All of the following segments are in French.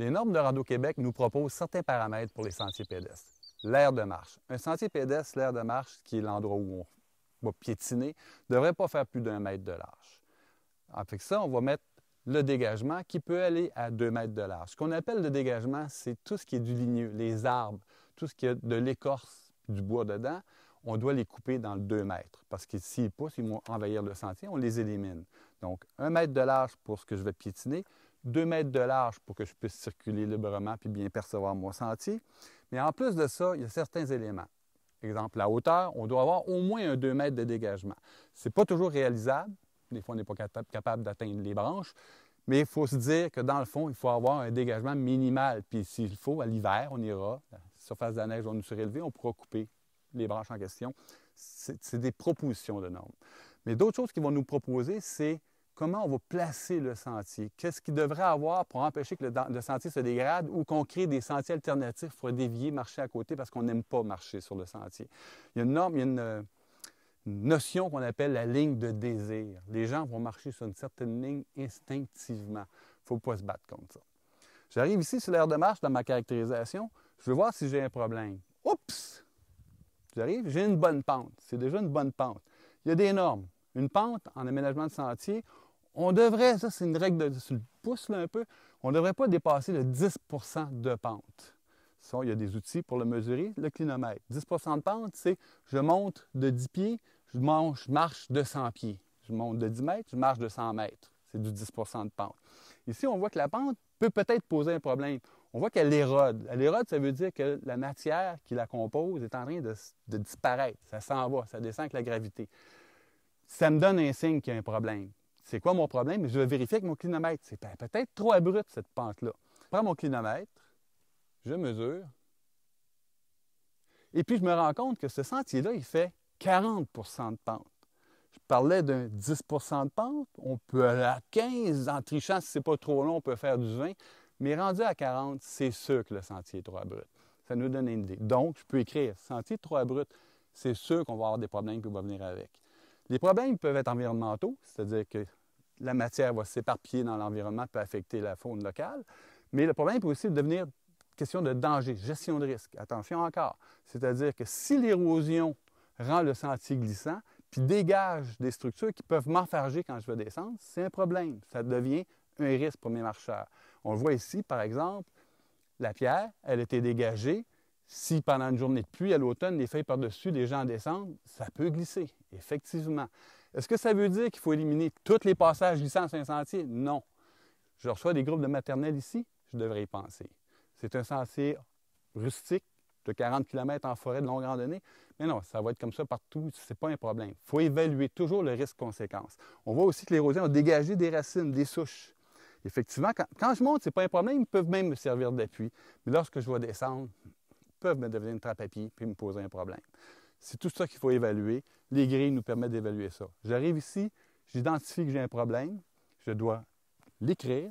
Les normes de Rando-Québec nous proposent certains paramètres pour les sentiers pédestres. L'aire de marche. Un sentier pédestre, l'aire de marche, qui est l'endroit où on va piétiner, ne devrait pas faire plus d'un mètre de large. Après ça, on va mettre le dégagement qui peut aller à deux mètres de large. Ce qu'on appelle le dégagement, c'est tout ce qui est du ligneux, les arbres, tout ce qui est de l'écorce du bois dedans, on doit les couper dans le 2 mètres parce que s'ils poussent, ils vont envahir le sentier, on les élimine. Donc, un mètre de large pour ce que je vais piétiner, 2 mètres de large pour que je puisse circuler librement puis bien percevoir mon sentier. Mais en plus de ça, il y a certains éléments. Exemple, la hauteur, on doit avoir au moins un 2 mètres de dégagement. Ce n'est pas toujours réalisable. Des fois, on n'est pas capable d'atteindre les branches. Mais il faut se dire que dans le fond, il faut avoir un dégagement minimal. Puis s'il faut, à l'hiver, on ira, la surface de la neige va nous surélever, on pourra couper les branches en question. C'est des propositions de normes. Mais d'autres choses qu'ils vont nous proposer, c'est comment on va placer le sentier, qu'est-ce qu'il devrait avoir pour empêcher que le, sentier se dégrade ou qu'on crée des sentiers alternatifs pour dévier, marcher à côté parce qu'on n'aime pas marcher sur le sentier. Il y a une norme, il y a une, notion qu'on appelle la ligne de désir. Les gens vont marcher sur une certaine ligne instinctivement. Il ne faut pas se battre contre ça. J'arrive ici sur l'aire de marche dans ma caractérisation. Je veux voir si j'ai un problème. Oups! J'arrive, j'ai une bonne pente. C'est déjà une bonne pente. Il y a des normes. Une pente en aménagement de sentier, on devrait, ça c'est une règle de, sur le pouce un peu, on ne devrait pas dépasser le 10 de pente. il y a des outils pour le mesurer, le clinomètre. 10 de pente, c'est je monte de 10 pieds, je, marche de 100 pieds. Je monte de 10 mètres, je marche de 100 mètres. C'est du 10 de pente. Ici, on voit que la pente peut peut-être poser un problème. On voit qu'elle érode. Elle érode, ça veut dire que la matière qui la compose est en train de disparaître. Ça s'en va, ça descend avec la gravité. Ça me donne un signe qu'il y a un problème. C'est quoi mon problème? Je vais vérifier avec mon clinomètre. C'est peut-être trop abrupt, cette pente-là. Je prends mon clinomètre, je mesure, et puis je me rends compte que ce sentier-là, il fait 40 de pente. Je parlais d'un 10 de pente. On peut aller à 15 en trichant, si c'est pas trop long, on peut faire du 20. Mais rendu à 40, c'est sûr que le sentier est trop abrupt. Ça nous donne une idée. Donc, je peux écrire sentier trop abrupt. C'est sûr qu'on va avoir des problèmes qui vont venir avec. Les problèmes peuvent être environnementaux, c'est-à-dire que la matière va s'éparpiller dans l'environnement, peut affecter la faune locale. Mais le problème peut aussi devenir question de danger, gestion de risque. Attention encore. C'est-à-dire que si l'érosion rend le sentier glissant, puis dégage des structures qui peuvent m'enfarger quand je veux descendre, c'est un problème. Ça devient un risque pour mes marcheurs. On le voit ici, par exemple, la pierre, elle était dégagée. Si pendant une journée de pluie, à l'automne, les feuilles par-dessus, les gens descendent, ça peut glisser, effectivement. Est-ce que ça veut dire qu'il faut éliminer tous les passages glissants sur un sentier? Non. Je reçois des groupes de maternelle ici, je devrais y penser. C'est un sentier rustique de 40 km en forêt de longue randonnée. Mais non, ça va être comme ça partout, ce n'est pas un problème. Il faut évaluer toujours le risque-conséquence. On voit aussi que l'érosion a dégagé des racines, des souches. Effectivement, quand, je monte, ce n'est pas un problème, ils peuvent même me servir d'appui. Mais lorsque je vais descendre, ils peuvent me devenir une trappe à pied et me poser un problème. C'est tout ça qu'il faut évaluer. Les grilles nous permettent d'évaluer ça. J'arrive ici, j'identifie que j'ai un problème, je dois l'écrire,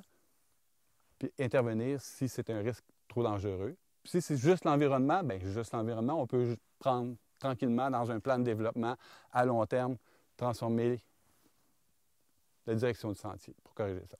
puis intervenir si c'est un risque trop dangereux. si c'est juste l'environnement, bien juste l'environnement, on peut prendre tranquillement dans un plan de développement à long terme, transformer la direction du sentier pour corriger ça.